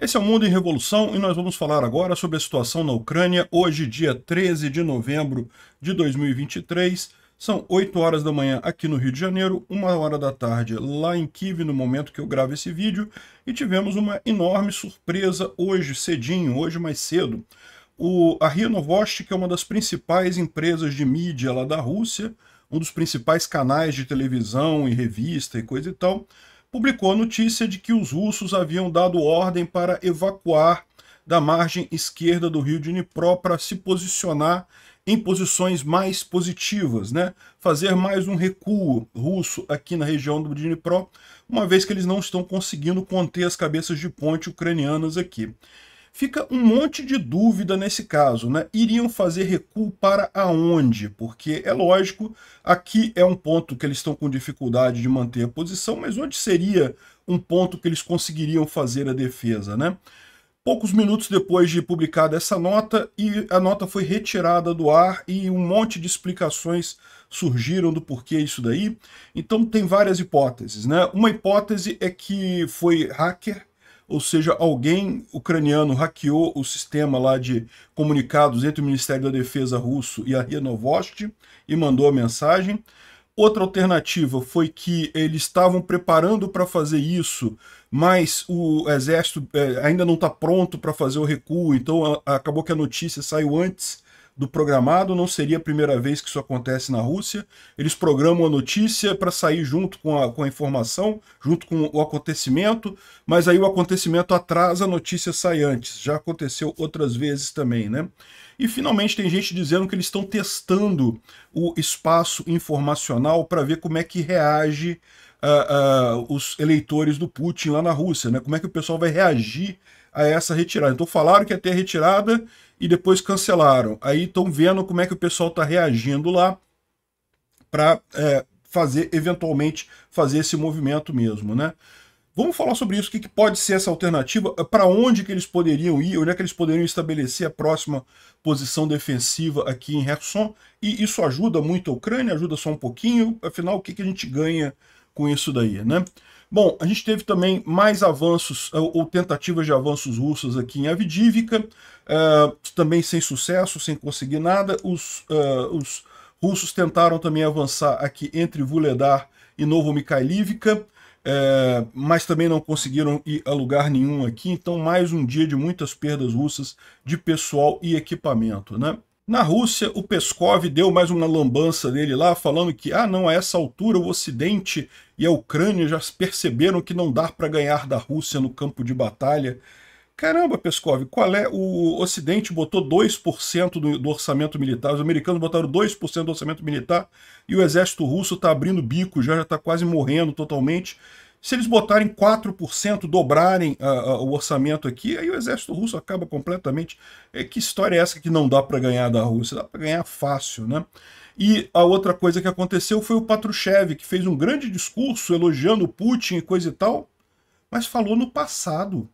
Esse é o Mundo em Revolução e nós vamos falar agora sobre a situação na Ucrânia hoje, dia 13 de novembro de 2023. São 8 horas da manhã aqui no Rio de Janeiro, 1 hora da tarde lá em Kiev, no momento que eu gravo esse vídeo, e tivemos uma enorme surpresa hoje cedinho, hoje mais cedo. O, a Ria Novosti, que é uma das principais empresas de mídia lá da Rússia, um dos principais canais de televisão e revista e coisa e tal, publicou a notícia de que os russos haviam dado ordem para evacuar da margem esquerda do rio Dnipro para se posicionar em posições mais positivas, né? fazer mais um recuo russo aqui na região do Dnipro, uma vez que eles não estão conseguindo conter as cabeças de ponte ucranianas aqui. Fica um monte de dúvida nesse caso, né? Iriam fazer recuo para aonde? Porque é lógico, aqui é um ponto que eles estão com dificuldade de manter a posição, mas onde seria um ponto que eles conseguiriam fazer a defesa, né? Poucos minutos depois de publicada essa nota, e a nota foi retirada do ar e um monte de explicações surgiram do porquê isso daí. Então tem várias hipóteses, né? Uma hipótese é que foi hacker ou seja, alguém ucraniano hackeou o sistema lá de comunicados entre o Ministério da Defesa russo e a RIA Novosti e mandou a mensagem. Outra alternativa foi que eles estavam preparando para fazer isso, mas o exército eh, ainda não está pronto para fazer o recuo, então acabou que a notícia saiu antes do programado, não seria a primeira vez que isso acontece na Rússia. Eles programam a notícia para sair junto com a, com a informação, junto com o acontecimento, mas aí o acontecimento atrasa a notícia sai antes. Já aconteceu outras vezes também, né? E finalmente tem gente dizendo que eles estão testando o espaço informacional para ver como é que reage uh, uh, os eleitores do Putin lá na Rússia, né? Como é que o pessoal vai reagir a essa retirada. Então falaram que ia ter retirada e depois cancelaram. Aí estão vendo como é que o pessoal está reagindo lá para é, fazer, eventualmente, fazer esse movimento mesmo, né? Vamos falar sobre isso, o que, pode ser essa alternativa, para onde que eles poderiam ir, onde é que eles poderiam estabelecer a próxima posição defensiva aqui em Herson, e isso ajuda muito a Ucrânia, ajuda só um pouquinho, afinal, o que, que a gente ganha com isso daí, né? Bom, a gente teve também mais avanços ou tentativas de avanços russos aqui em Avdivka, uh, também sem sucesso, sem conseguir nada. Os, uh, os russos tentaram também avançar aqui entre Vuledar e Novo Mikhailivka, uh, eh, mas também não conseguiram ir a lugar nenhum aqui. Então, mais um dia de muitas perdas russas de pessoal e equipamento, né? Na Rússia, o Peskov deu mais uma lambança nele lá, falando que, ah, não, a essa altura o Ocidente e a Ucrânia já perceberam que não dá para ganhar da Rússia no campo de batalha. Caramba, Peskov, qual é? O Ocidente botou 2% do, do orçamento militar, os americanos botaram 2% do orçamento militar e o exército russo está abrindo bico já, já está quase morrendo totalmente. Se eles botarem 4%, dobrarem a, ah, a, ah, o orçamento aqui, aí o exército russo acaba completamente. É, que história é essa que não dá para ganhar da Rússia? Dá para ganhar fácil, né? E a outra coisa que aconteceu foi o Patrushev, que fez um grande discurso elogiando o Putin e coisa e tal, mas falou no passado.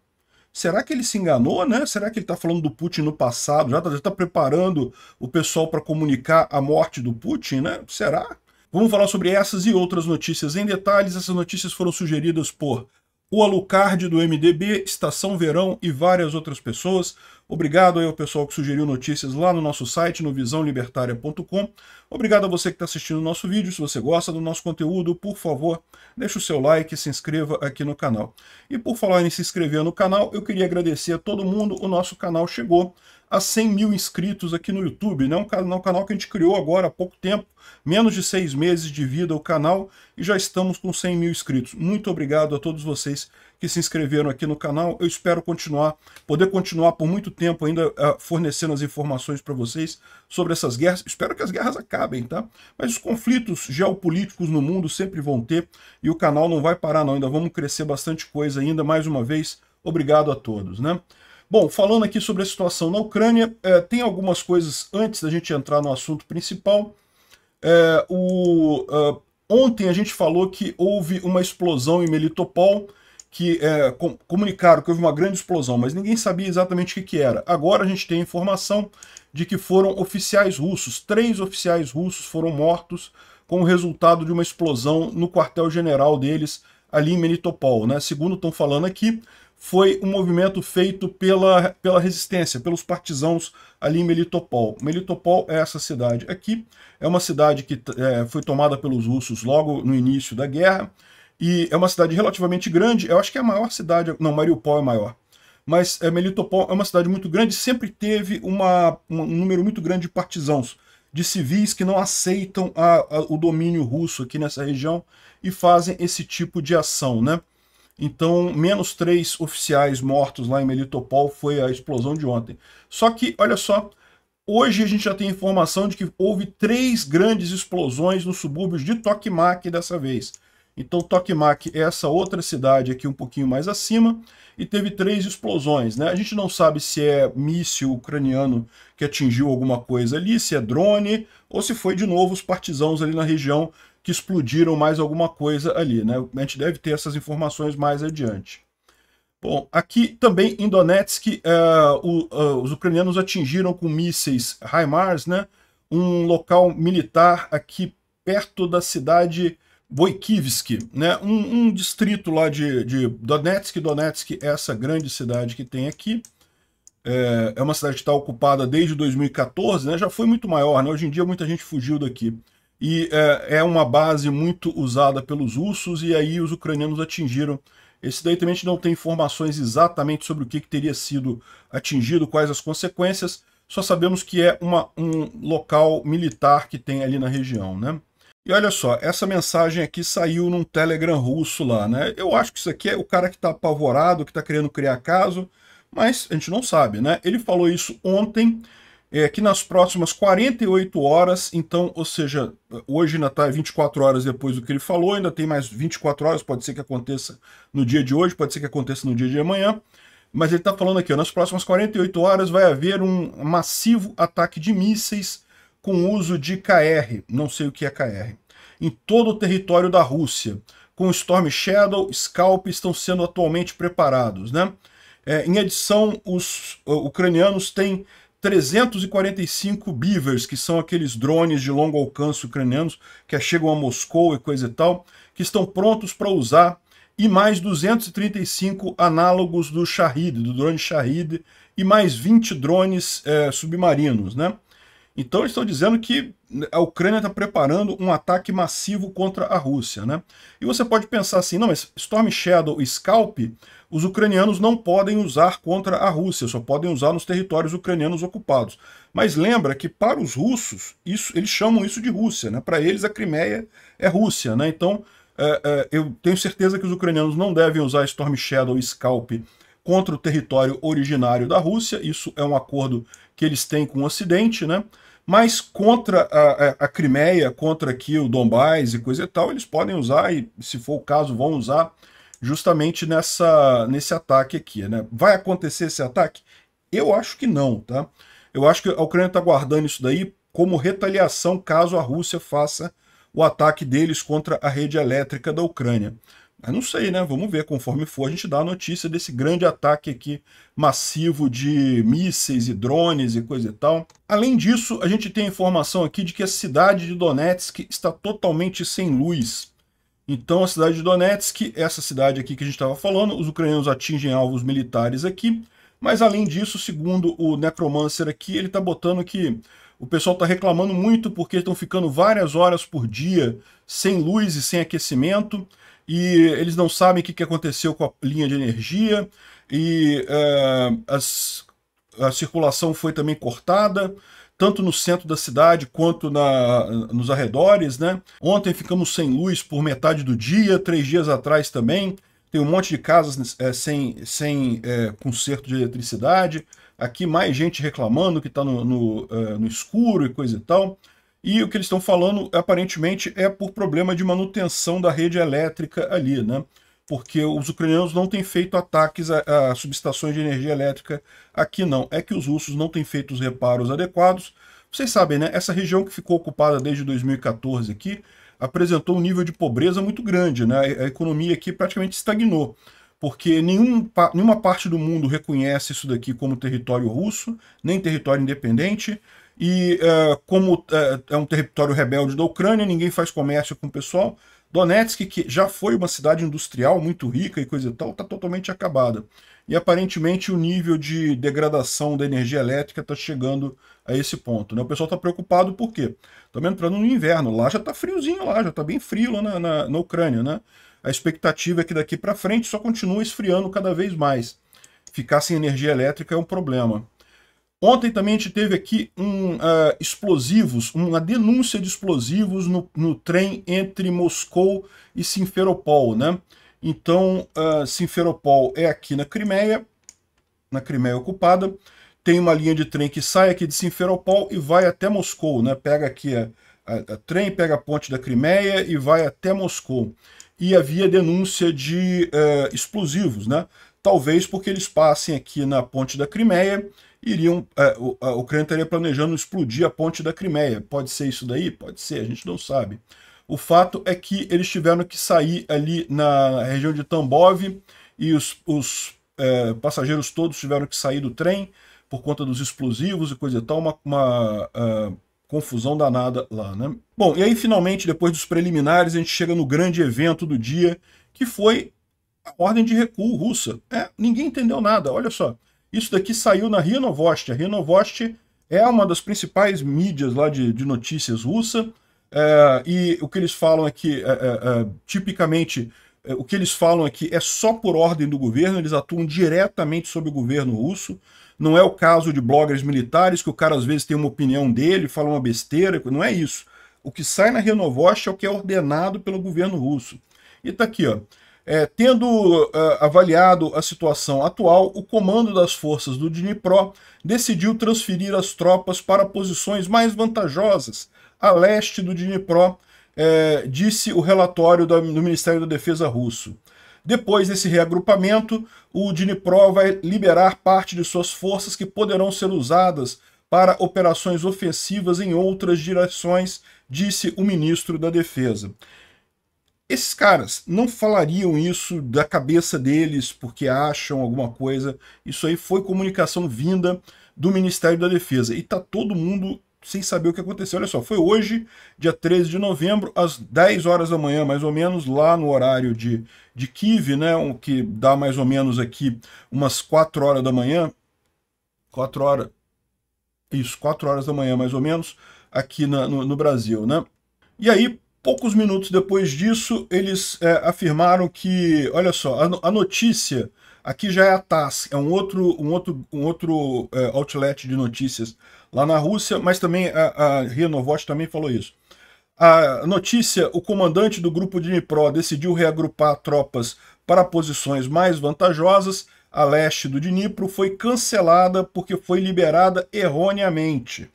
Será que ele se enganou, né? Será que ele está falando do Putin no passado? Já está tá preparando o pessoal para comunicar a morte do Putin, né? Será? Vamos falar sobre essas e outras notícias em detalhes. Essas notícias foram sugeridas por o Alucard do MDB, Estação Verão e várias outras pessoas. Obrigado aí ao pessoal que sugeriu notícias lá no nosso site, no visãolibertaria.com. Obrigado a você que está assistindo o nosso vídeo. Se você gosta do nosso conteúdo, por favor, deixe o seu like e se inscreva aqui no canal. E por falar em se inscrever no canal, eu queria agradecer a todo mundo. O nosso canal chegou a 100 mil inscritos aqui no YouTube, né? Um canal, né, um canal que a gente criou agora há pouco tempo, menos de seis meses de vida o canal, e já estamos com 100 mil inscritos. Muito obrigado a todos vocês que se inscreveram aqui no canal. Eu espero continuar, poder continuar por muito tempo ainda uh, fornecendo as informações para vocês sobre essas guerras. Espero que as guerras acabem, tá? Mas os conflitos geopolíticos no mundo sempre vão ter e o canal não vai parar não, ainda vamos crescer bastante coisa ainda. Mais uma vez, obrigado a todos, né? Bom, falando aqui sobre a situação na Ucrânia, é, tem algumas coisas antes da gente entrar no assunto principal. É, o, é, ontem a gente falou que houve uma explosão em Melitopol, que é, com, comunicaram que houve uma grande explosão, mas ninguém sabia exatamente o que, que era. Agora a gente tem informação de que foram oficiais russos, três oficiais russos foram mortos como resultado de uma explosão no quartel-general deles ali em Melitopol. Né? Segundo estão falando aqui, foi um movimento feito pela, pela resistência, pelos partisãos ali em Melitopol. Melitopol é essa cidade aqui, é uma cidade que é, foi tomada pelos russos logo no início da guerra, e é uma cidade relativamente grande, eu acho que é a maior cidade, não, Mariupol é maior, mas é, Melitopol é uma cidade muito grande, sempre teve uma, um número muito grande de partisãos, de civis que não aceitam a, a, o domínio russo aqui nessa região e fazem esse tipo de ação, né? Então, menos três oficiais mortos lá em Melitopol foi a explosão de ontem. Só que, olha só, hoje a gente já tem informação de que houve três grandes explosões nos subúrbios de Tokmak dessa vez. Então, Tokmak é essa outra cidade aqui um pouquinho mais acima e teve três explosões. Né? A gente não sabe se é míssil ucraniano que atingiu alguma coisa ali, se é drone ou se foi de novo os partisãos ali na região que explodiram mais alguma coisa ali, né? A gente deve ter essas informações mais adiante. Bom, aqui também em Donetsk, uh, o, uh, os ucranianos atingiram com mísseis HIMARS, né? Um local militar aqui perto da cidade Voikivsk, né? Um, um, distrito lá de, de Donetsk. Donetsk é essa grande cidade que tem aqui. É, é uma cidade que está ocupada desde 2014, né? Já foi muito maior, né? Hoje em dia muita gente fugiu daqui e é, é, uma base muito usada pelos russos, e aí os ucranianos atingiram. Esse daí também a gente não tem informações exatamente sobre o que, que teria sido atingido, quais as consequências, só sabemos que é uma, um local militar que tem ali na região, né? E olha só, essa mensagem aqui saiu num Telegram russo lá, né? Eu acho que isso aqui é o cara que está apavorado, que está querendo criar caso, mas a gente não sabe, né? Ele falou isso ontem, é, que nas próximas 48 horas, então, ou seja, hoje ainda está 24 horas depois do que ele falou, ainda tem mais 24 horas, pode ser que aconteça no dia de hoje, pode ser que aconteça no dia de amanhã, mas ele está falando aqui, ó, nas próximas 48 horas vai haver um massivo ataque de mísseis com uso de KR, não sei o que é KR, em todo o território da Rússia. Com Storm Shadow, Scalp estão sendo atualmente preparados, né? É, em adição, os uh, ucranianos têm 345 Beavers, que são aqueles drones de longo alcance ucranianos que chegam a Moscou e coisa e tal, que estão prontos para usar, e mais 235 análogos do Shahid, do drone Shahid, e mais 20 drones é, submarinos, né? Então eles estão dizendo que a Ucrânia está preparando um ataque massivo contra a Rússia. Né? E você pode pensar assim, não, mas Storm Shadow e Scalp, os ucranianos não podem usar contra a Rússia, só podem usar nos territórios ucranianos ocupados. Mas lembra que para os russos, isso, eles chamam isso de Rússia. Né? Para eles a Crimeia é Rússia. Né? Então é, é, eu tenho certeza que os ucranianos não devem usar Storm Shadow e Scalp contra o território originário da Rússia. Isso é um acordo que eles têm com o Ocidente, né? mas contra a, a, Crimeia, contra aqui o Donbás e coisa e tal, eles podem usar, e se for o caso, vão usar justamente nessa, nesse ataque aqui. Né? Vai acontecer esse ataque? Eu acho que não, tá? Eu acho que a Ucrânia está guardando isso daí como retaliação caso a Rússia faça o ataque deles contra a rede elétrica da Ucrânia não sei, né? Vamos ver, conforme for, a gente dá a notícia desse grande ataque aqui massivo de mísseis e drones e coisa e tal. Além disso, a gente tem informação aqui de que a cidade de Donetsk está totalmente sem luz. Então, a cidade de Donetsk, essa cidade aqui que a gente estava falando, os ucranianos atingem alvos militares aqui, mas além disso, segundo o Necromancer aqui, ele está botando que o pessoal está reclamando muito porque estão ficando várias horas por dia sem luz e sem aquecimento, e eles não sabem o que, aconteceu com a linha de energia, e uh, as, a circulação foi também cortada, tanto no centro da cidade quanto na, nos arredores. Né? Ontem ficamos sem luz por metade do dia, três dias atrás também. Tem um monte de casas é, sem, sem é, conserto de eletricidade. Aqui mais gente reclamando que está no, no, é, no escuro e coisa e tal. E o que eles estão falando, aparentemente, é por problema de manutenção da rede elétrica ali, né? Porque os ucranianos não têm feito ataques a, a subestações de energia elétrica aqui, não. É que os russos não têm feito os reparos adequados. Vocês sabem, né? Essa região que ficou ocupada desde 2014 aqui apresentou um nível de pobreza muito grande, né? A economia aqui praticamente estagnou porque nenhum, nenhuma parte do mundo reconhece isso daqui como território russo, nem território independente. E uh, como uh, é um território rebelde da Ucrânia, ninguém faz comércio com o pessoal. Donetsk, que já foi uma cidade industrial muito rica e coisa e tal, está totalmente acabada. E aparentemente o nível de degradação da energia elétrica está chegando a esse ponto. Né? O pessoal está preocupado por quê? Estamos entrando no inverno, lá já está friozinho, lá já está bem frio lá na, na, na Ucrânia. Né? A expectativa é que daqui para frente só continue esfriando cada vez mais. Ficar sem energia elétrica é um problema. Ontem também a gente teve aqui um uh, explosivos, uma denúncia de explosivos no, no trem entre Moscou e Simferopol, né? Então, uh, Simferopol é aqui na Crimeia, na Crimeia ocupada. Tem uma linha de trem que sai aqui de Simferopol e vai até Moscou, né? Pega aqui a, a, a trem, pega a ponte da Crimeia e vai até Moscou. E havia denúncia de uh, explosivos, né? Talvez porque eles passem aqui na ponte da Crimeia iriam. É, a, Ucrânia estaria planejando explodir a ponte da Crimeia. Pode ser isso daí? Pode ser, a gente não sabe. O fato é que eles tiveram que sair ali na região de Tambov e os, os é, passageiros todos tiveram que sair do trem por conta dos explosivos e coisa e tal, uma, uma uh, confusão danada lá, né? Bom, e aí finalmente, depois dos preliminares, a gente chega no grande evento do dia, que foi a ordem de recuo russa. É, ninguém entendeu nada, olha só. Isso daqui saiu na Renovost. A Renovost é uma das principais mídias lá de, de notícias russa. É, e o que eles falam é que, é, é, é tipicamente, é, o que eles falam é que é só por ordem do governo, eles atuam diretamente sobre o governo russo. Não é o caso de bloggers militares, que o cara às vezes tem uma opinião dele, fala uma besteira, não é isso. O que sai na Renovost é o que é ordenado pelo governo russo. E tá aqui, ó. É, tendo uh, avaliado a situação atual, o comando das forças do Dnipro decidiu transferir as tropas para posições mais vantajosas a leste do Dnipro, é, disse o relatório do, do Ministério da Defesa russo. Depois desse reagrupamento, o Dnipro vai liberar parte de suas forças que poderão ser usadas para operações ofensivas em outras direções, disse o ministro da Defesa. Esses caras não falariam isso da cabeça deles porque acham alguma coisa. Isso aí foi comunicação vinda do Ministério da Defesa. E tá todo mundo sem saber o que aconteceu. Olha só, foi hoje, dia 13 de novembro, às 10 horas da manhã, mais ou menos, lá no horário de, de Kiev, né, o que dá mais ou menos aqui umas 4 horas da manhã. 4 horas. Isso, 4 horas da manhã, mais ou menos, aqui na, no, no Brasil, né? E aí, Poucos minutos depois disso, eles é, afirmaram que, olha só, a, a, notícia aqui já é a TASS, é um outro, um outro, um outro é, outlet de notícias lá na Rússia, mas também a, a Ria Novosti também falou isso. A notícia, o comandante do grupo Dnipro decidiu reagrupar tropas para posições mais vantajosas a leste do Dnipro foi cancelada porque foi liberada erroneamente.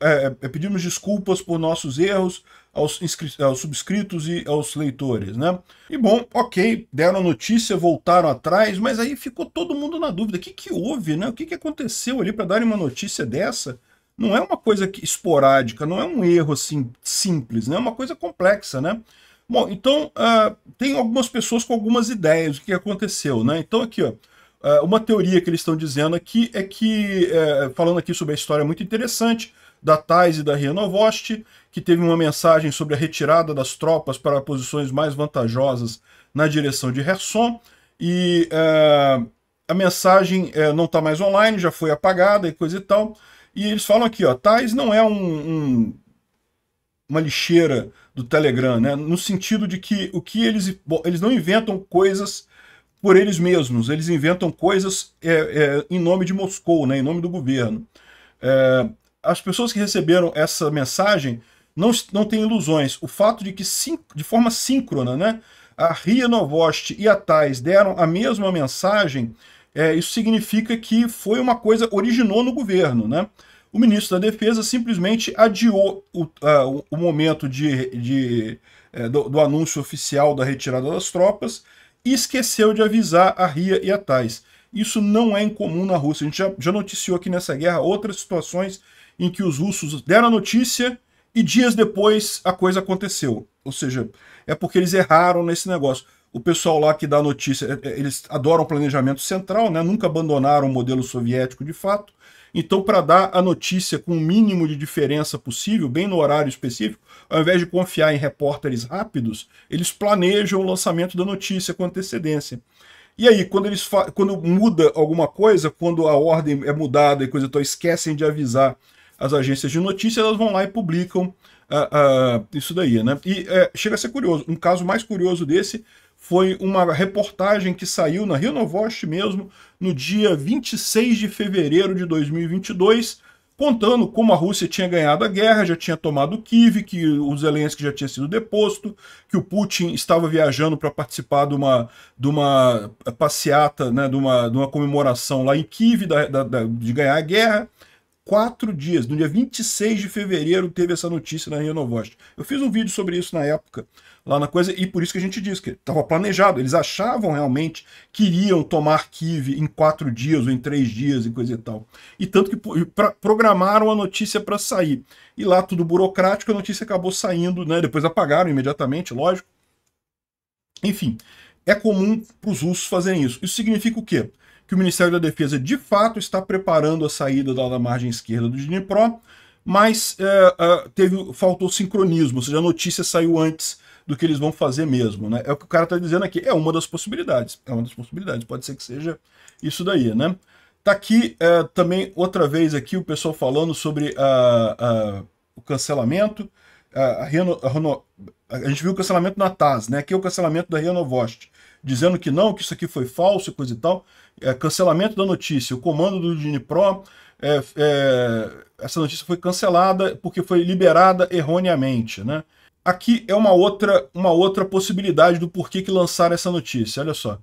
É, é, pedimos desculpas por nossos erros, aos, aos subscritos e aos leitores, né? E bom, ok, deram a notícia, voltaram atrás, mas aí ficou todo mundo na dúvida. O que, que houve, né? O que, que aconteceu ali para darem uma notícia dessa? Não é uma coisa que, esporádica, não é um erro assim simples, né? É uma coisa complexa, né? Bom, então uh, tem algumas pessoas com algumas ideias do que aconteceu, né? Então aqui, ó, ah, uma teoria que eles estão dizendo aqui é que, eh, falando aqui sobre a história muito interessante, da Thais e da Novost que teve uma mensagem sobre a retirada das tropas para posições mais vantajosas na direção de Herson, e é, a mensagem é, não está mais online, já foi apagada e coisa e tal, e eles falam aqui, ó, Thais não é um, um uma lixeira do Telegram, né? no sentido de que o que eles, eles não inventam coisas por eles mesmos, eles inventam coisas é, é, em nome de Moscou, né? em nome do governo. É, as pessoas que receberam essa mensagem não, não têm ilusões. O fato de que, de forma síncrona, né, a Ria Novost e a Thais deram a mesma mensagem, é, isso significa que foi uma coisa originou no governo. Né? O ministro da Defesa simplesmente adiou o, uh, o momento de, de é, do, do, anúncio oficial da retirada das tropas e esqueceu de avisar a Ria e a Thais. Isso não é incomum na Rússia. A gente já, já noticiou aqui nessa guerra outras situações em que os russos deram a notícia e dias depois a coisa aconteceu. Ou seja, é porque eles erraram nesse negócio. O pessoal lá que dá notícia, é, é, eles adoram planejamento central, né? nunca abandonaram o modelo soviético de fato. Então, para dar a notícia com o mínimo de diferença possível, bem no horário específico, ao invés de confiar em repórteres rápidos, eles planejam o lançamento da notícia com antecedência. E aí, quando eles quando muda alguma coisa, quando a ordem é mudada e coisa, então esquecem de avisar as agências de notícias elas vão lá e publicam ah, ah, isso daí, né? E é, chega a ser curioso. Um caso mais curioso desse foi uma reportagem que saiu na Rio Novost mesmo no dia 26 de fevereiro de 2022, contando como a Rússia tinha ganhado a guerra, já tinha tomado Kiev, que o Zelensky já tinha sido deposto, que o Putin estava viajando para participar de uma, de uma passeata, né, de, uma, de uma comemoração lá em Kiev da, da, da, de ganhar a guerra quatro dias, no dia 26 de fevereiro, teve essa notícia na Renovost. Eu fiz um vídeo sobre isso na época, lá na coisa, e por isso que a gente disse que estava planejado. Eles achavam realmente que iriam tomar Kiev em quatro dias ou em três dias e coisa e tal. E tanto que pra, programaram a notícia para sair. E lá, tudo burocrático, a notícia acabou saindo, né? Depois apagaram imediatamente, lógico. Enfim, é comum para os russos fazerem isso. Isso significa o quê? que o Ministério da Defesa de fato está preparando a saída da, da margem esquerda do Dnipro, mas é, é, teve, faltou sincronismo, ou seja, a notícia saiu antes do que eles vão fazer mesmo, né? É o que o cara está dizendo aqui, é uma das possibilidades, é uma das possibilidades, pode ser que seja isso daí, né? Tá aqui é, também outra vez aqui o pessoal falando sobre a, a, o cancelamento, a, a, Reno, a, a, gente viu o cancelamento na TAS, né? Aqui é o cancelamento da Renovost dizendo que não, que isso aqui foi falso, coisa e tal. É, cancelamento da notícia. O comando do Dnipro é, é, essa notícia foi cancelada porque foi liberada erroneamente, né? Aqui é uma outra, uma outra possibilidade do porquê que lançaram essa notícia. Olha só.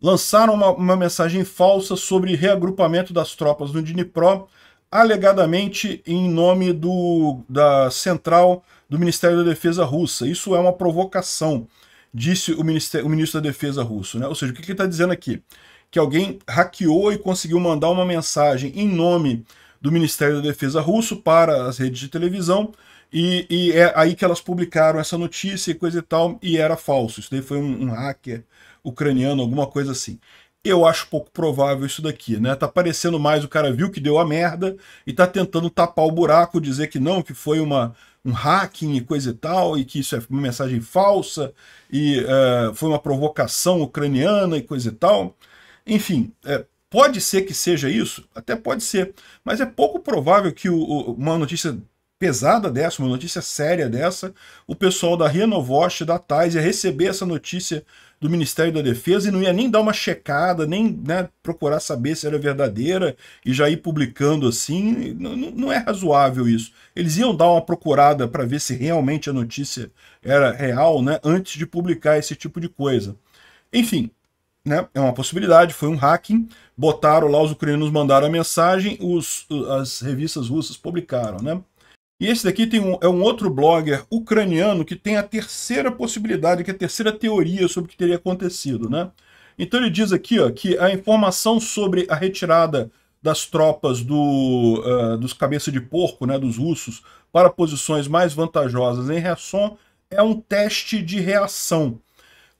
Lançaram uma, uma mensagem falsa sobre reagrupamento das tropas no Dnipro alegadamente em nome do, da central do Ministério da Defesa russa. Isso é uma provocação disse o, o ministro da Defesa russo. Né? Ou seja, o que, ele está dizendo aqui? Que alguém hackeou e conseguiu mandar uma mensagem em nome do Ministério da Defesa russo para as redes de televisão, e, e, é aí que elas publicaram essa notícia e coisa e tal, e era falso. Isso daí foi um, um hacker ucraniano, alguma coisa assim. Eu acho pouco provável isso daqui, né? Tá parecendo mais o cara viu que deu a merda e tá tentando tapar o buraco, dizer que não, que foi uma, um hacking e coisa e tal, e que isso é uma mensagem falsa, e uh, foi uma provocação ucraniana e coisa e tal. Enfim, é, pode ser que seja isso, até pode ser, mas é pouco provável que o, o, uma notícia pesada dessa, uma notícia séria dessa, o pessoal da Renovost, da Thais, ia receber essa notícia do Ministério da Defesa e não ia nem dar uma checada, nem né, procurar saber se era verdadeira e já ir publicando assim. Não, não é razoável isso. Eles iam dar uma procurada para ver se realmente a notícia era real né, antes de publicar esse tipo de coisa. Enfim, né, é uma possibilidade, foi um hacking. Botaram lá, os ucranianos mandaram a mensagem, os, as revistas russas publicaram. Né? E esse daqui tem um, é um outro blogger ucraniano que tem a terceira possibilidade, que é a terceira teoria sobre o que teria acontecido, né? Então ele diz aqui ó, que a informação sobre a retirada das tropas do, uh, dos cabeça de porco, né, dos russos, para posições mais vantajosas em Resson é um teste de reação.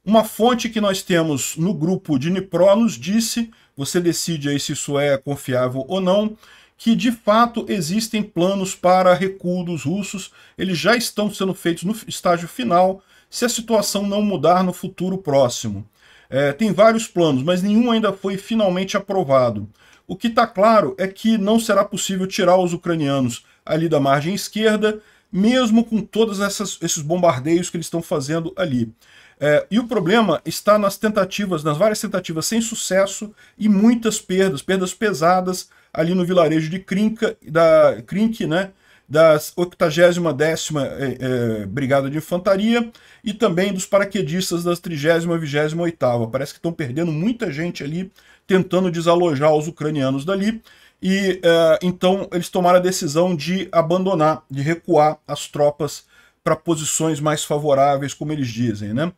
Uma fonte que nós temos no grupo de Nipro nos disse, você decide aí se isso é confiável ou não, que de fato existem planos para recuo dos russos, eles já estão sendo feitos no estágio final, se a situação não mudar no futuro próximo. É, tem vários planos, mas nenhum ainda foi finalmente aprovado. O que está claro é que não será possível tirar os ucranianos ali da margem esquerda, mesmo com todos esses bombardeios que eles estão fazendo ali. É, e o problema está nas tentativas, nas várias tentativas sem sucesso e muitas perdas, perdas pesadas ali no vilarejo de Crinca, da Crink, né? da 80 décima é, é, Brigada de Infantaria e também dos paraquedistas das 30 28ª. Parece que estão perdendo muita gente ali, tentando desalojar os ucranianos dali. E é, então eles tomaram a decisão de abandonar, de recuar as tropas para posições mais favoráveis, como eles dizem, né?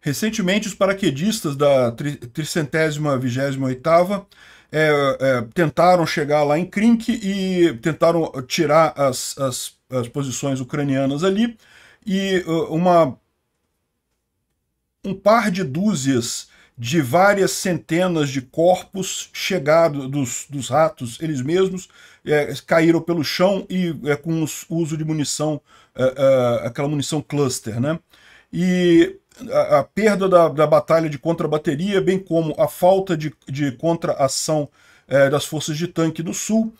Recentemente, os paraquedistas da tricentésima vigésima oitava é, é, tentaram chegar lá em Krink e tentaram tirar as, as, as posições ucranianas ali e uh, uma um par de dúzias de várias centenas de corpos chegados dos, dos ratos, eles mesmos, é, caíram pelo chão e é, com o uso de munição é, é, aquela munição cluster, né? E a, a perda da, da, batalha de contra-bateria, bem como a falta de, de contra-ação é, das forças de tanque do Sul,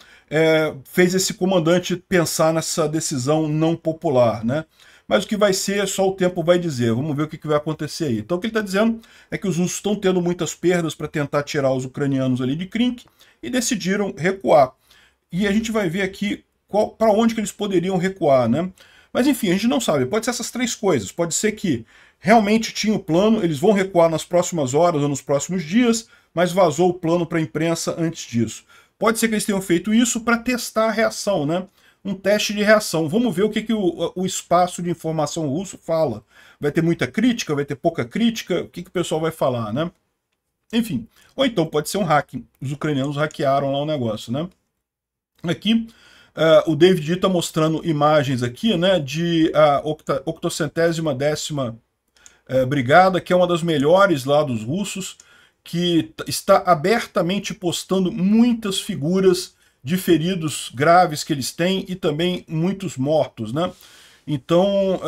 fez esse comandante pensar nessa decisão não popular, né? Mas o que vai ser, só o tempo vai dizer. Vamos ver o que, que vai acontecer aí. Então o que ele está dizendo é que os russos estão tendo muitas perdas para tentar tirar os ucranianos ali de Krink e decidiram recuar. E a gente vai ver aqui para onde que eles poderiam recuar, né? Mas enfim, a gente não sabe. Pode ser essas três coisas. Pode ser que realmente tinha o plano, eles vão recuar nas próximas horas ou nos próximos dias, mas vazou o plano para a imprensa antes disso. Pode ser que eles tenham feito isso para testar a reação, né? Um teste de reação. Vamos ver o que, que o, o, espaço de informação russo fala. Vai ter muita crítica, vai ter pouca crítica, o que, que o pessoal vai falar, né? Enfim, ou então pode ser um hack. Os ucranianos hackearam lá o negócio, né? Aqui, Uh, o David está mostrando imagens aqui né, de a ah, octa, octocentésima décima uh, brigada, que é uma das melhores lá dos russos, que está abertamente postando muitas figuras de feridos graves que eles têm e também muitos mortos. Né? Então, uh,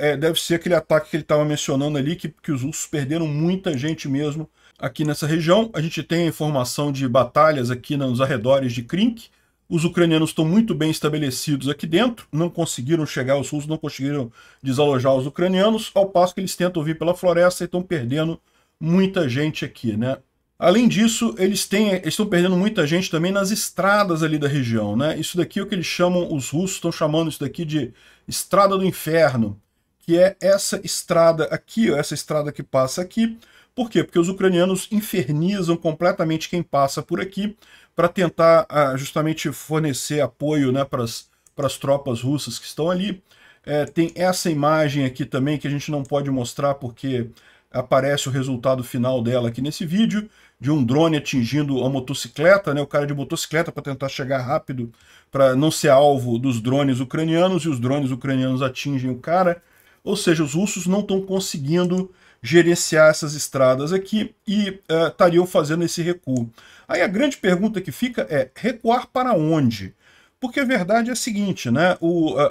é, deve ser aquele ataque que ele estava mencionando ali, que, que os russos perderam muita gente mesmo aqui nessa região. A gente tem a informação de batalhas aqui nos arredores de Krink, os ucranianos estão muito bem estabelecidos aqui dentro, não conseguiram chegar, os russos não conseguiram desalojar os ucranianos, ao passo que eles tentam vir pela floresta e estão perdendo muita gente aqui, né? Além disso, eles têm, estão perdendo muita gente também nas estradas ali da região, né? Isso daqui é o que eles chamam, os russos estão chamando isso daqui de estrada do inferno, que é essa estrada aqui, ó, essa estrada que passa aqui, por quê? Porque os ucranianos infernizam completamente quem passa por aqui para tentar ah, justamente fornecer apoio né, para as tropas russas que estão ali. É, tem essa imagem aqui também que a gente não pode mostrar porque aparece o resultado final dela aqui nesse vídeo, de um drone atingindo a motocicleta, né, o cara de motocicleta para tentar chegar rápido, para não ser alvo dos drones ucranianos, e os drones ucranianos atingem o cara. Ou seja, os russos não estão conseguindo gerenciar essas estradas aqui e eh, estariam uh, fazendo esse recuo. Aí a grande pergunta que fica é, recuar para onde? Porque a verdade é a seguinte, né? o, uh,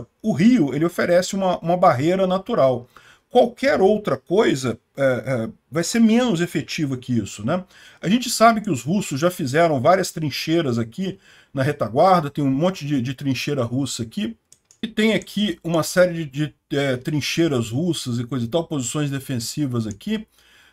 uh, o rio ele oferece uma, uma barreira natural qualquer outra coisa é, é, vai ser menos efetiva que isso. Né? A gente sabe que os russos já fizeram várias trincheiras aqui na retaguarda, tem um monte de, de trincheira russa aqui, e tem aqui uma série de, de é, trincheiras russas e coisa e tal, posições defensivas aqui,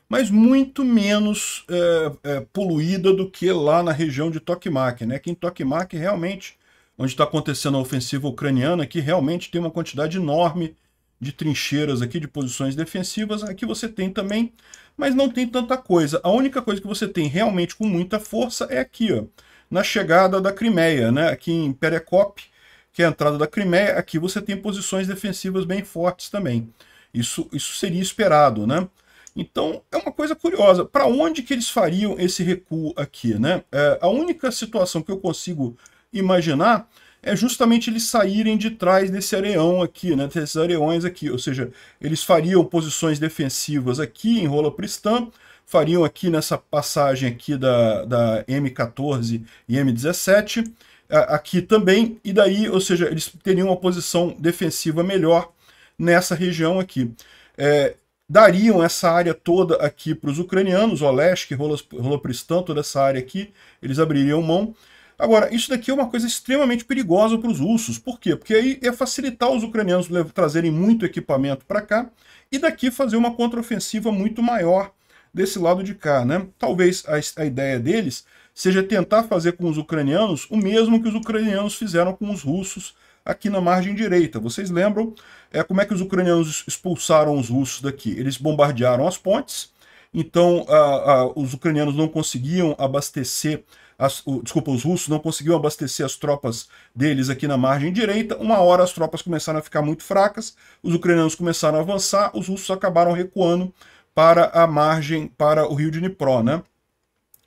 mas muito menos é, é, poluída do que lá na região de Tokmak, né? Que em Tokmak realmente, onde está acontecendo a ofensiva ucraniana, que realmente tem uma quantidade enorme de trincheiras aqui, de posições defensivas, aqui você tem também, mas não tem tanta coisa. A única coisa que você tem realmente com muita força é aqui, ó, na chegada da Crimeia, né? Aqui em Perekop, que é a entrada da Crimeia, aqui você tem posições defensivas bem fortes também. Isso, isso seria esperado, né? Então, é uma coisa curiosa. Para onde que eles fariam esse recuo aqui, né? É, a única situação que eu consigo imaginar é justamente eles saírem de trás desse areão aqui, né? Desses areões aqui, ou seja, eles fariam posições defensivas aqui em Rola Pristã, fariam aqui nessa passagem aqui da, da M14 e M17, aqui também, e daí, ou seja, eles teriam uma posição defensiva melhor nessa região aqui. É, dariam essa área toda aqui para os ucranianos, Olesk, Rolopristão, toda essa área aqui, eles abririam mão. Agora, isso daqui é uma coisa extremamente perigosa para os russos. Por quê? Porque aí é facilitar os ucranianos trazerem muito equipamento para cá e daqui fazer uma contraofensiva muito maior desse lado de cá, né? Talvez a, a ideia deles seja tentar fazer com os ucranianos o mesmo que os ucranianos fizeram com os russos aqui na margem direita. Vocês lembram é, como é que os ucranianos expulsaram os russos daqui? Eles bombardearam as pontes, então a, a, os ucranianos não conseguiam abastecer, as, o, desculpa, os russos não conseguiam abastecer as tropas deles aqui na margem direita. Uma hora as tropas começaram a ficar muito fracas, os ucranianos começaram a avançar, os russos acabaram recuando para a margem, para o rio de Dnipro, né?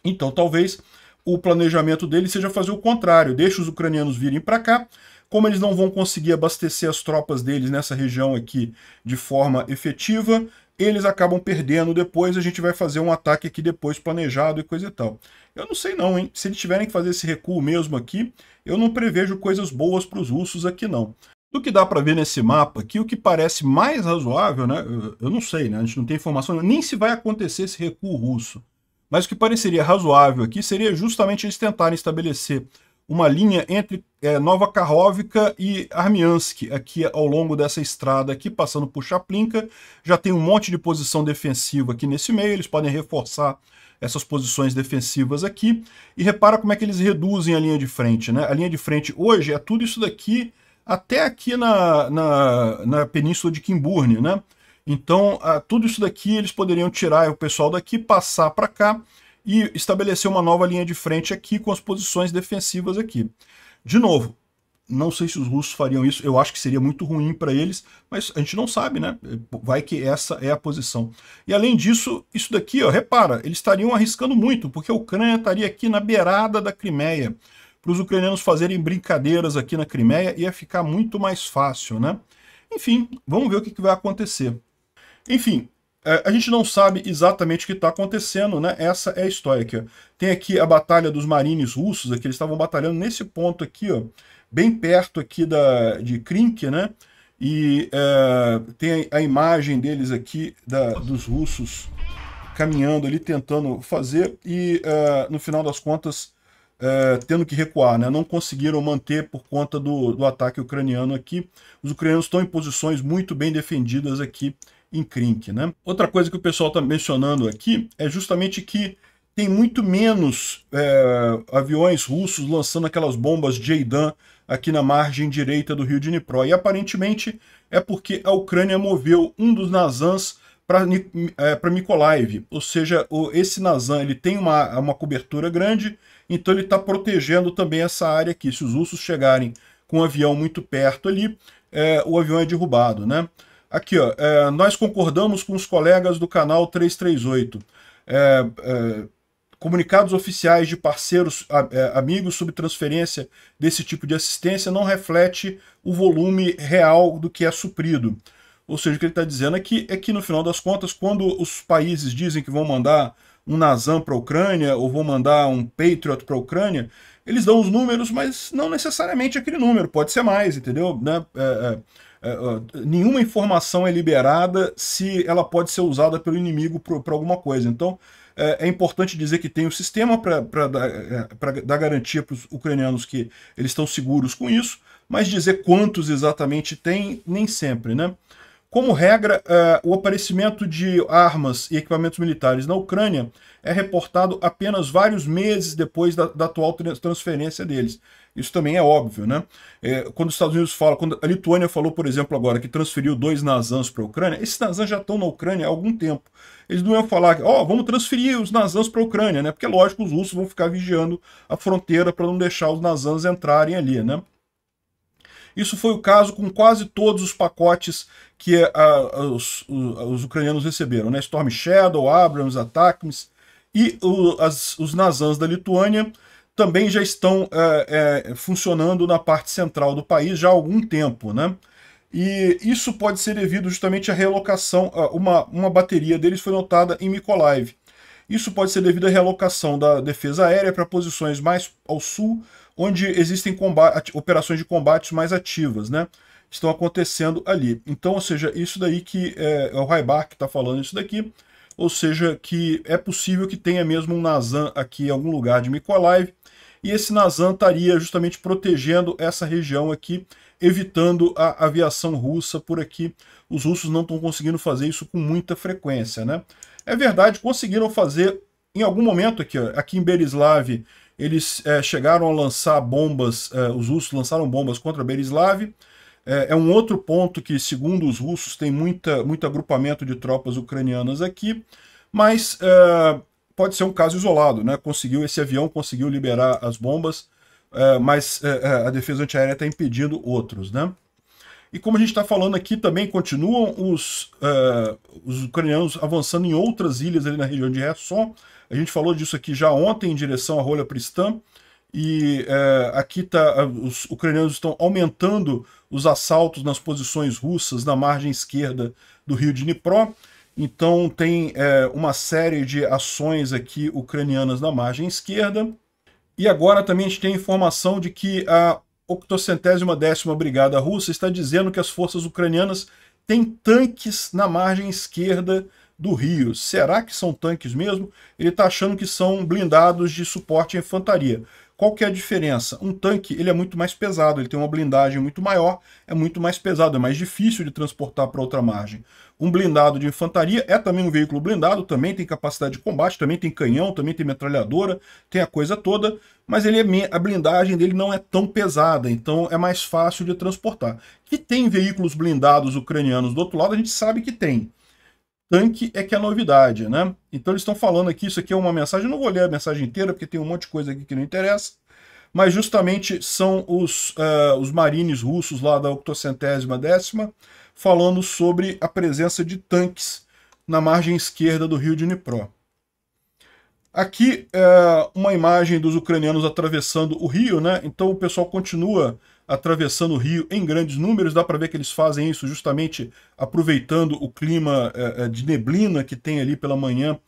Então talvez o planejamento dele seja fazer o contrário, deixa os ucranianos virem para cá. Como eles não vão conseguir abastecer as tropas deles nessa região aqui de forma efetiva, eles acabam perdendo depois, a gente vai fazer um ataque aqui depois planejado e coisa e tal. Eu não sei não, hein? Se eles tiverem que fazer esse recuo mesmo aqui, eu não prevejo coisas boas para os russos aqui não. Do que dá para ver nesse mapa aqui, o que parece mais razoável, né? Eu não sei, né? A gente não tem informação, nem se vai acontecer esse recuo russo. Mas o que pareceria razoável aqui seria justamente eles tentarem estabelecer uma linha entre é, Nova Karhovka e Armiansk, aqui ao longo dessa estrada aqui, passando por Chaplinka. Já tem um monte de posição defensiva aqui nesse meio, eles podem reforçar essas posições defensivas aqui. E repara como é que eles reduzem a linha de frente, né? A linha de frente hoje é tudo isso daqui, até aqui na, na, na península de Kimburne, né? Então, ah, tudo isso daqui eles poderiam tirar o pessoal daqui, passar para cá e estabelecer uma nova linha de frente aqui com as posições defensivas aqui. De novo, não sei se os russos fariam isso, eu acho que seria muito ruim para eles, mas a gente não sabe, né? Vai que essa é a posição. E além disso, isso daqui, ó, repara, eles estariam arriscando muito, porque a Ucrânia estaria aqui na beirada da Crimeia. Para os ucranianos fazerem brincadeiras aqui na Crimeia ia ficar muito mais fácil, né? Enfim, vamos ver o que, que vai acontecer. Enfim, é, a gente não sabe exatamente o que está acontecendo, né? Essa é a história aqui. Ó. Tem aqui a batalha dos marines russos, aqui, é eles estavam batalhando nesse ponto aqui, ó, bem perto aqui da, de Krink, né? E é, tem a, imagem deles aqui, da, dos russos caminhando ali, tentando fazer, e é, no final das contas, é, tendo que recuar, né? Não conseguiram manter por conta do, do ataque ucraniano aqui. Os ucranianos estão em posições muito bem defendidas aqui, encrenque. Né? Outra coisa que o pessoal está mencionando aqui é justamente que tem muito menos é, aviões russos lançando aquelas bombas Jeidan aqui na margem direita do rio Dnipro. E aparentemente é porque a Ucrânia moveu um dos Nazans para é, Ou seja, o, esse Nazan ele tem uma, uma cobertura grande, então ele está protegendo também essa área aqui. Se os russos chegarem com um avião muito perto ali, é, o avião é derrubado. Né? Aqui, ó, é, nós concordamos com os colegas do canal 338. É, é, comunicados oficiais de parceiros, a, é, amigos sobre transferência desse tipo de assistência não reflete o volume real do que é suprido. Ou seja, o que ele está dizendo é que, é que, no final das contas, quando os países dizem que vão mandar um Nazan para a Ucrânia ou vão mandar um Patriot para a Ucrânia, eles dão os números, mas não necessariamente aquele número, pode ser mais, entendeu? Né? É, é, é, nenhuma informação é liberada se ela pode ser usada pelo inimigo para alguma coisa. Então, é, é, importante dizer que tem o um sistema para é, dar, garantia para os ucranianos que eles estão seguros com isso, mas dizer quantos exatamente tem, nem sempre, né? Como regra, o aparecimento de armas e equipamentos militares na Ucrânia é reportado apenas vários meses depois da, da atual transferência deles. Isso também é óbvio, né? É, quando os Estados Unidos falam, quando a Lituânia falou, por exemplo, agora que transferiu dois Nazans para a Ucrânia, esses Nazans já estão na Ucrânia há algum tempo. Eles não iam falar, ó, oh, vamos transferir os Nazans para a Ucrânia, né? Porque, lógico, os russos vão ficar vigiando a fronteira para não deixar os Nazans entrarem ali, né? Isso foi o caso com quase todos os pacotes que é, os, os, ucranianos receberam, né? Storm Shadow, Abrams, Atakms e as, os Nazans da Lituânia também já estão é, é, funcionando na parte central do país já há algum tempo, né? E isso pode ser devido justamente à relocação, uma, uma bateria deles foi notada em Mykolaiv. Isso pode ser devido à relocação da defesa aérea para posições mais ao sul, onde existem combate, operações de combates mais ativas, né? Estão acontecendo ali. Então, ou seja, isso daí que é, é o Raibar que está falando isso daqui, ou seja, que é possível que tenha mesmo um Nazan aqui em algum lugar de Mikolaiv, e esse Nazan estaria justamente protegendo essa região aqui, evitando a aviação russa por aqui. Os russos não estão conseguindo fazer isso com muita frequência, né? É verdade, conseguiram fazer em algum momento aqui, ó, aqui em Berislav, eles é, chegaram a lançar bombas, é, os russos lançaram bombas contra Berislav, é, é um outro ponto que, segundo os russos, tem muita, muito agrupamento de tropas ucranianas aqui, mas é, pode ser um caso isolado, né? Conseguiu esse avião, conseguiu liberar as bombas, é, mas é, é, a defesa antiaérea está impedindo outros, né? E como a gente está falando aqui, também continuam os, uh, os ucranianos avançando em outras ilhas ali na região de Kherson. A gente falou disso aqui já ontem em direção à Rolha Pristã. E uh, aqui tá, uh, os ucranianos estão aumentando os assaltos nas posições russas na margem esquerda do rio de Dnipro. Então tem é, uma série de ações aqui ucranianas na margem esquerda. E agora também a gente tem informação de que a 810 décima Brigada Russa está dizendo que as forças ucranianas têm tanques na margem esquerda do rio. Será que são tanques mesmo? Ele está achando que são blindados de suporte à infantaria. Qual que é a diferença? Um tanque ele é muito mais pesado, ele tem uma blindagem muito maior, é muito mais pesado, é mais difícil de transportar para outra margem. Um blindado de infantaria é também um veículo blindado, também tem capacidade de combate, também tem canhão, também tem metralhadora, tem a coisa toda, mas ele é, a blindagem dele não é tão pesada, então é mais fácil de transportar. Que tem veículos blindados ucranianos do outro lado, a gente sabe que tem tanque é que é novidade, né? Então eles estão falando aqui, isso aqui é uma mensagem, eu não vou ler a mensagem inteira, porque tem um monte de coisa aqui que não interessa, mas justamente são os, uh, os marines russos lá da octocentésima décima, falando sobre a presença de tanques na margem esquerda do rio de Dnipro. Aqui uh, uma imagem dos ucranianos atravessando o rio, né? Então o pessoal continua atravessando o rio em grandes números. Dá para ver que eles fazem isso justamente aproveitando o clima eh, eh, de neblina que tem ali pela manhã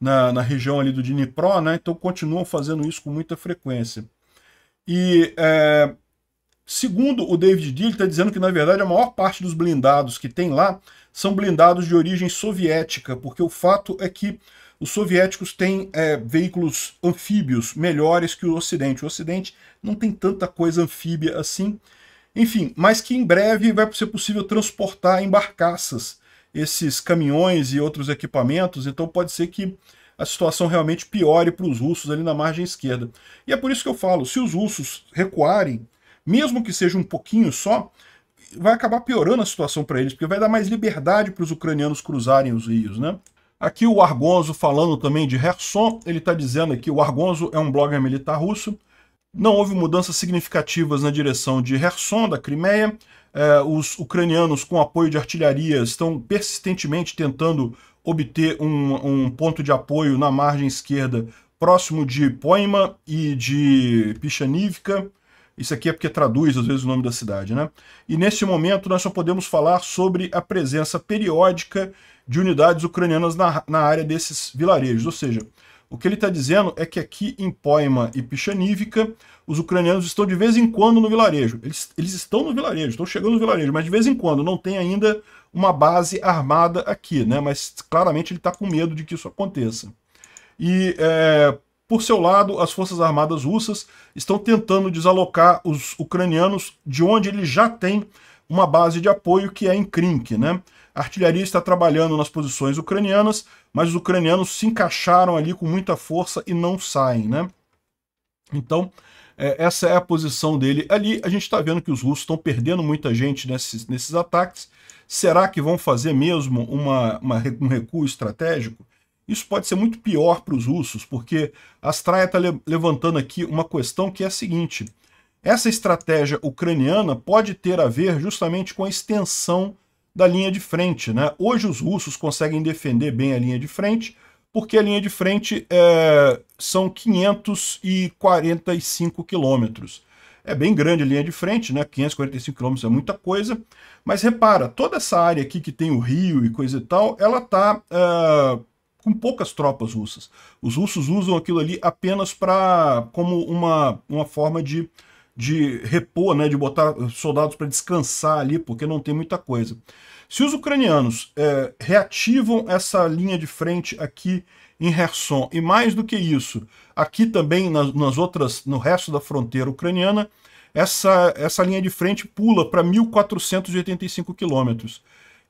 na, na região ali do Dnipro, né? Então continuam fazendo isso com muita frequência. E é, segundo o David D, ele está dizendo que na verdade a maior parte dos blindados que tem lá são blindados de origem soviética, porque o fato é que os soviéticos têm é, veículos anfíbios melhores que o Ocidente. O Ocidente não tem tanta coisa anfíbia assim. Enfim, mas que em breve vai ser possível transportar em barcaças esses caminhões e outros equipamentos. Então pode ser que a situação realmente piore para os russos ali na margem esquerda. E é por isso que eu falo, se os russos recuarem, mesmo que seja um pouquinho só, vai acabar piorando a situação para eles, porque vai dar mais liberdade para os ucranianos cruzarem os rios, né? Aqui o Argonzo falando também de Herson, ele está dizendo que o Argonzo é um blogger militar russo, não houve mudanças significativas na direção de Herson, da Crimeia, é, os ucranianos com apoio de artilharia estão persistentemente tentando obter um, um ponto de apoio na margem esquerda próximo de Poima e de Pichanivka, isso aqui é porque traduz às vezes o nome da cidade, né? E neste momento nós só podemos falar sobre a presença periódica de unidades ucranianas na, na área desses vilarejos. Ou seja, o que ele está dizendo é que aqui em Poima e Pichanívica, os ucranianos estão de vez em quando no vilarejo. Eles, eles estão no vilarejo, estão chegando no vilarejo, mas de vez em quando não tem ainda uma base armada aqui, né? Mas claramente ele está com medo de que isso aconteça. E é, por seu lado, as forças armadas russas estão tentando desalocar os ucranianos de onde eles já têm uma base de apoio que é em Krink, né? A artilharia está trabalhando nas posições ucranianas, mas os ucranianos se encaixaram ali com muita força e não saem, né? Então, é, essa é a posição dele ali. A gente está vendo que os russos estão perdendo muita gente nesses, nesses ataques. Será que vão fazer mesmo uma, uma um recuo estratégico? Isso pode ser muito pior para os russos, porque a Astraia está le levantando aqui uma questão que é a seguinte. Essa estratégia ucraniana pode ter a ver justamente com a extensão da linha de frente. Né? Hoje os russos conseguem defender bem a linha de frente, porque a linha de frente é, são 545 quilômetros. É bem grande a linha de frente, né? 545 quilômetros é muita coisa. Mas repara, toda essa área aqui que tem o rio e coisa e tal, ela está é, com poucas tropas russas. Os russos usam aquilo ali apenas para como uma, uma forma de de repor, né, de botar soldados para descansar ali, porque não tem muita coisa. Se os ucranianos é, reativam essa linha de frente aqui em Kherson, e mais do que isso, aqui também nas, nas outras, no resto da fronteira ucraniana, essa, essa linha de frente pula para 1.485 quilômetros.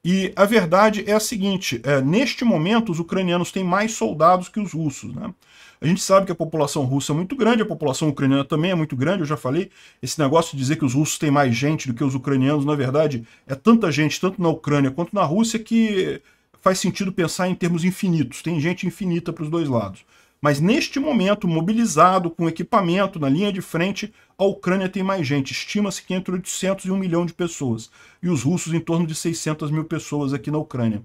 E a verdade é a seguinte, é, neste momento os ucranianos têm mais soldados que os russos, né? A gente sabe que a população russa é muito grande, a população ucraniana também é muito grande, eu já falei. Esse negócio de dizer que os russos têm mais gente do que os ucranianos, na verdade, é tanta gente, tanto na Ucrânia quanto na Rússia, que faz sentido pensar em termos infinitos. Tem gente infinita para os dois lados. Mas neste momento, mobilizado, com equipamento na linha de frente, a Ucrânia tem mais gente. Estima-se que entre 800 e 1 milhão de pessoas. E os russos em torno de 600 mil pessoas aqui na Ucrânia.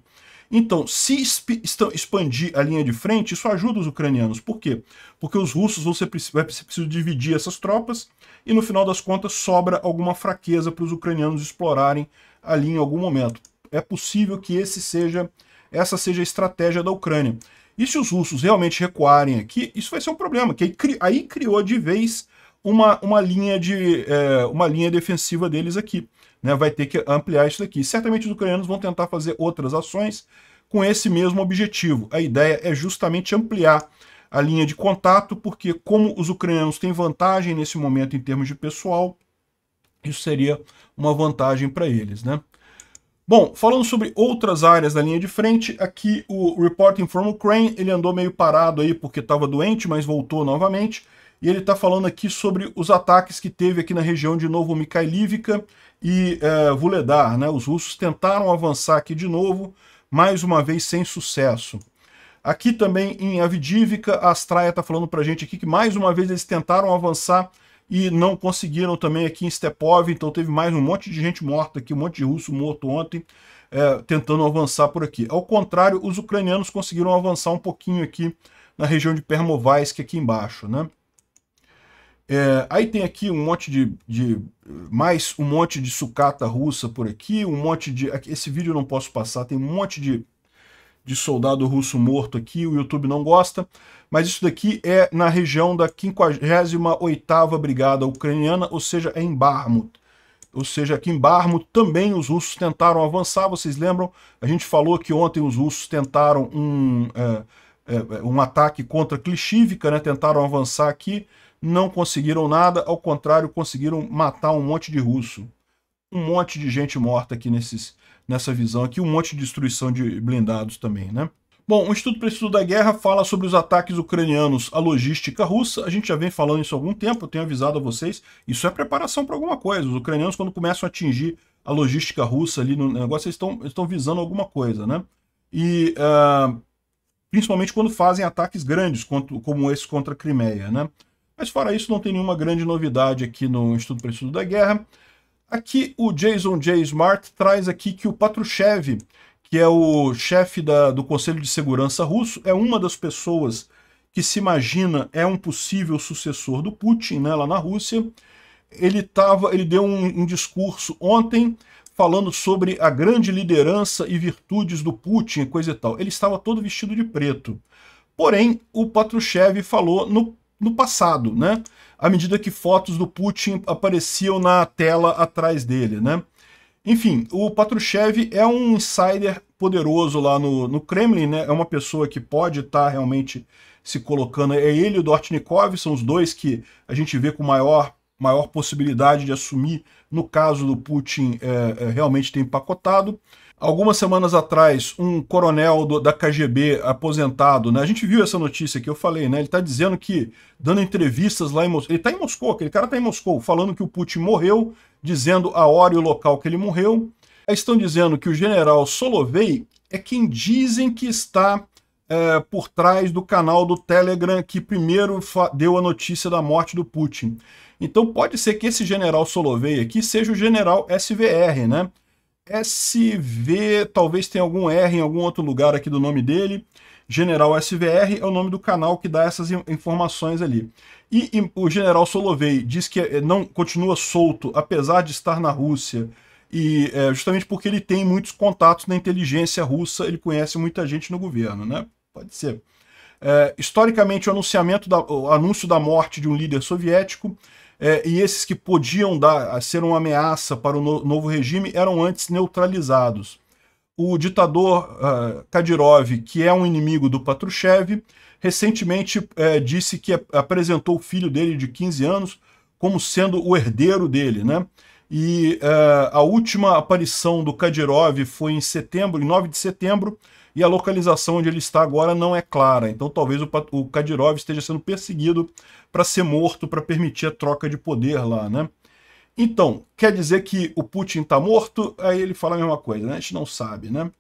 Então, se expandir a linha de frente, isso ajuda os ucranianos. Por quê? Porque os russos vão vai precisar dividir essas tropas e no final das contas sobra alguma fraqueza para os ucranianos explorarem ali em algum momento. É possível que esse seja essa seja a estratégia da Ucrânia. E se os russos realmente recuarem aqui, isso vai ser um problema, que aí, cri, aí criou de vez uma, uma, linha de, é, uma linha defensiva deles aqui né, vai ter que ampliar isso daqui. Certamente os ucranianos vão tentar fazer outras ações com esse mesmo objetivo. A ideia é justamente ampliar a linha de contato, porque como os ucranianos têm vantagem nesse momento em termos de pessoal, isso seria uma vantagem para eles, né? Bom, falando sobre outras áreas da linha de frente, aqui o Reporting from Ukraine, ele andou meio parado aí porque estava doente, mas voltou novamente e ele está falando aqui sobre os ataques que teve aqui na região de novo Mikhailivka e é, Vuledar. Né? Os russos tentaram avançar aqui de novo, mais uma vez sem sucesso. Aqui também em Avidivka, a Astraia está falando para a gente aqui que mais uma vez eles tentaram avançar e não conseguiram também aqui em Stepov, então teve mais um monte de gente morta aqui, um monte de russo morto ontem, é, tentando avançar por aqui. Ao contrário, os ucranianos conseguiram avançar um pouquinho aqui na região de Permovaisk, aqui embaixo, né? É, aí tem aqui um monte de, de, mais um monte de sucata russa por aqui, um monte de... Esse vídeo eu não posso passar, tem um monte de, de soldado russo morto aqui, o YouTube não gosta. Mas isso daqui é na região da 58 Brigada Ucraniana, ou seja, é em Barmut. Ou seja, aqui em Barmut também os russos tentaram avançar, vocês lembram? A gente falou que ontem os russos tentaram um, é, é, é um ataque contra Klishivka, né? tentaram avançar aqui não conseguiram nada, ao contrário, conseguiram matar um monte de russo. Um monte de gente morta aqui nesses, nessa visão aqui, um monte de destruição de blindados também, né? Bom, o Instituto para Estudo da Guerra fala sobre os ataques ucranianos à logística russa. A gente já vem falando isso há algum tempo, eu tenho avisado a vocês. Isso é preparação para alguma coisa. Os ucranianos, quando começam a atingir a logística russa ali no negócio, eles estão, estão visando alguma coisa, né? E uh, principalmente quando fazem ataques grandes, como esse contra a Crimeia, né? Mas fora isso, não tem nenhuma grande novidade aqui no Instituto para Estudo da Guerra. Aqui o Jason J. Smart traz aqui que o Patrushev, que é o chefe da, do Conselho de Segurança russo, é uma das pessoas que se imagina é um possível sucessor do Putin né, lá na Rússia. Ele, tava, ele deu um, um discurso ontem falando sobre a grande liderança e virtudes do Putin, coisa e tal. Ele estava todo vestido de preto. Porém, o Patrushev falou no no passado, né? À medida que fotos do Putin apareciam na tela atrás dele, né? Enfim, o Patrushev é um insider poderoso lá no, no Kremlin, né? É uma pessoa que pode estar tá realmente se colocando. É ele e o Dortnikov, são os dois que a gente vê com maior, maior possibilidade de assumir, no caso do Putin, é, é, realmente tem empacotado. Algumas semanas atrás, um coronel do, da KGB aposentado, né? A gente viu essa notícia que eu falei, né? Ele está dizendo que, dando entrevistas lá em Moscou... Ele está em Moscou, aquele cara está em Moscou, falando que o Putin morreu, dizendo a hora e o local que ele morreu. Aí estão dizendo que o general Solovey é quem dizem que está é, por trás do canal do Telegram que primeiro deu a notícia da morte do Putin. Então pode ser que esse general Solovey aqui seja o general SVR, né? SV, talvez tenha algum R em algum outro lugar aqui do nome dele. General SVR é o nome do canal que dá essas informações ali. E, e o General Solovey diz que eh, não continua solto, apesar de estar na Rússia, e é, justamente porque ele tem muitos contatos na inteligência russa, ele conhece muita gente no governo, né? Pode ser. É, historicamente, o, da, o anúncio da morte de um líder soviético é, e esses que podiam dar, ser uma ameaça para o no, novo regime eram antes neutralizados. O ditador uh, Kadyrov, que é um inimigo do Patrushev, recentemente é, disse que apresentou o filho dele de 15 anos como sendo o herdeiro dele, né? E uh, a última aparição do Kadyrov foi em setembro, em 9 de setembro, e a localização onde ele está agora não é clara. Então talvez o, o Kadyrov esteja sendo perseguido para ser morto, para permitir a troca de poder lá, né? Então, quer dizer que o Putin está morto? Aí ele fala a mesma coisa, né? A gente não sabe, né?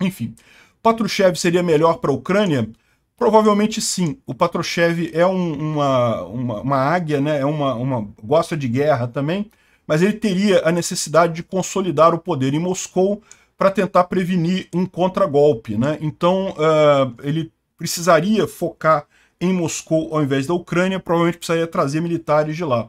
Enfim, Patrushev seria melhor para a Ucrânia? Provavelmente sim. O Patrushev é um, uma, uma, uma, águia, né? É uma, uma gosta de guerra também, mas ele teria a necessidade de consolidar o poder em Moscou para tentar prevenir um contragolpe, né? Então uh, ele precisaria focar em Moscou ao invés da Ucrânia, provavelmente precisaria trazer militares de lá.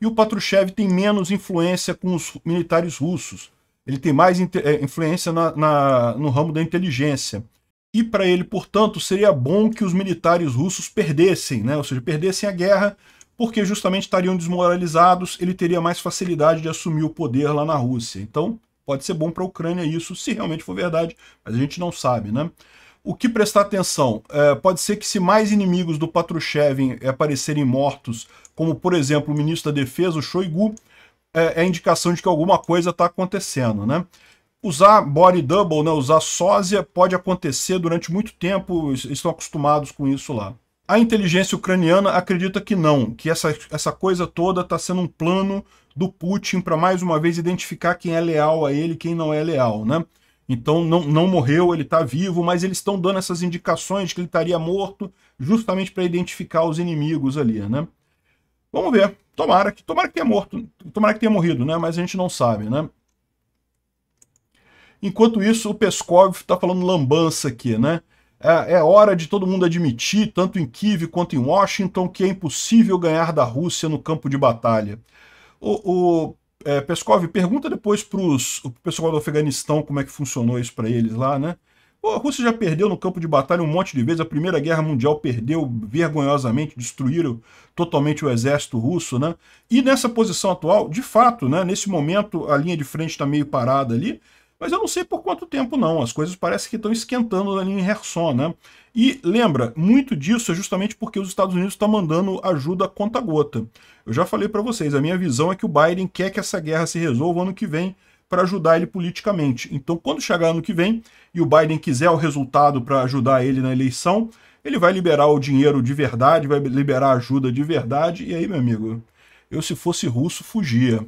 E o Patrushev tem menos influência com os militares russos. Ele tem mais é, influência na, na, no ramo da inteligência. E para ele, portanto, seria bom que os militares russos perdessem, né? ou seja, perdessem a guerra, porque justamente estariam desmoralizados, ele teria mais facilidade de assumir o poder lá na Rússia. Então, pode ser bom para a Ucrânia isso, se realmente for verdade, mas a gente não sabe, né? O que prestar atenção? É, pode ser que se mais inimigos do Patrushev é, aparecerem mortos, como por exemplo o ministro da defesa, o Shoigu, é, é indicação de que alguma coisa está acontecendo, né? Usar body double, né, usar sósia, pode acontecer durante muito tempo, estão acostumados com isso lá. A inteligência ucraniana acredita que não, que essa, essa coisa toda está sendo um plano do Putin para mais uma vez identificar quem é leal a ele quem não é leal, né? Então não, não morreu, ele está vivo, mas eles estão dando essas indicações de que ele estaria morto, justamente para identificar os inimigos ali, né? Vamos ver. Tomara que, tomara que tenha morto, tomara que tenha morrido, né? Mas a gente não sabe, né? Enquanto isso, o Peskov está falando lambança aqui, né? É, é hora de todo mundo admitir, tanto em Kiev quanto em Washington, que é impossível ganhar da Rússia no campo de batalha. O, o é, Peskov, pergunta depois para o pessoal do Afeganistão como é que funcionou isso para eles lá, né? Pô, a Rússia já perdeu no campo de batalha um monte de vezes. A Primeira Guerra Mundial perdeu vergonhosamente, destruíram totalmente o exército russo, né? E nessa posição atual, de fato, né? Nesse momento, a linha de frente está meio parada ali. Mas eu não sei por quanto tempo, não. As coisas parecem que estão esquentando ali em Herson, né? E lembra, muito disso é justamente porque os Estados Unidos estão tá mandando ajuda a conta gota. Eu já falei para vocês, a minha visão é que o Biden quer que essa guerra se resolva ano que vem para ajudar ele politicamente. Então, quando chegar ano que vem e o Biden quiser o resultado para ajudar ele na eleição, ele vai liberar o dinheiro de verdade, vai liberar ajuda de verdade. E aí, meu amigo, eu se fosse russo, fugia.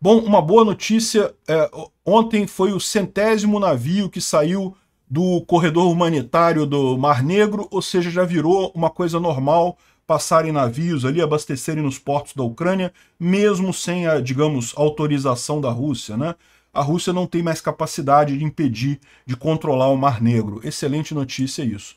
Bom, uma boa notícia, é, ontem foi o centésimo navio que saiu do corredor humanitário do Mar Negro, ou seja, já virou uma coisa normal passarem navios ali, abastecerem nos portos da Ucrânia, mesmo sem a, digamos, autorização da Rússia, né? A Rússia não tem mais capacidade de impedir, de controlar o Mar Negro. Excelente notícia isso.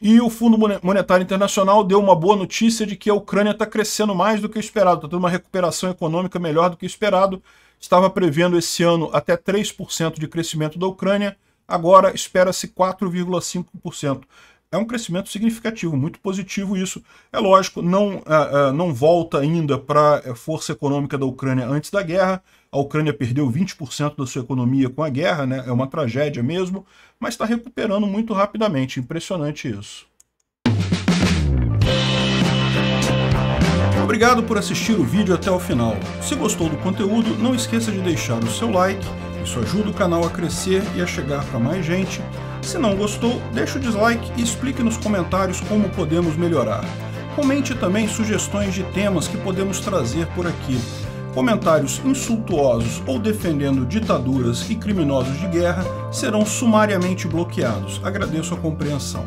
E o Fundo Monetário Internacional deu uma boa notícia de que a Ucrânia está crescendo mais do que o esperado, está tendo uma recuperação econômica melhor do que o esperado. Estava prevendo esse ano até 3% de crescimento da Ucrânia, agora espera-se 4,5%. É um crescimento significativo, muito positivo isso. É lógico, não, é, é, não volta ainda para a é, força econômica da Ucrânia antes da guerra. A Ucrânia perdeu 20% da sua economia com a guerra, né? é uma tragédia mesmo, mas está recuperando muito rapidamente. Impressionante isso. Obrigado por assistir o vídeo até o final. Se gostou do conteúdo, não esqueça de deixar o seu like isso ajuda o canal a crescer e a chegar para mais gente. Se não gostou, deixa o dislike e explique nos comentários como podemos melhorar. Comente também sugestões de temas que podemos trazer por aqui. Comentários insultuosos ou defendendo ditaduras e criminosos de guerra serão sumariamente bloqueados. Agradeço a compreensão.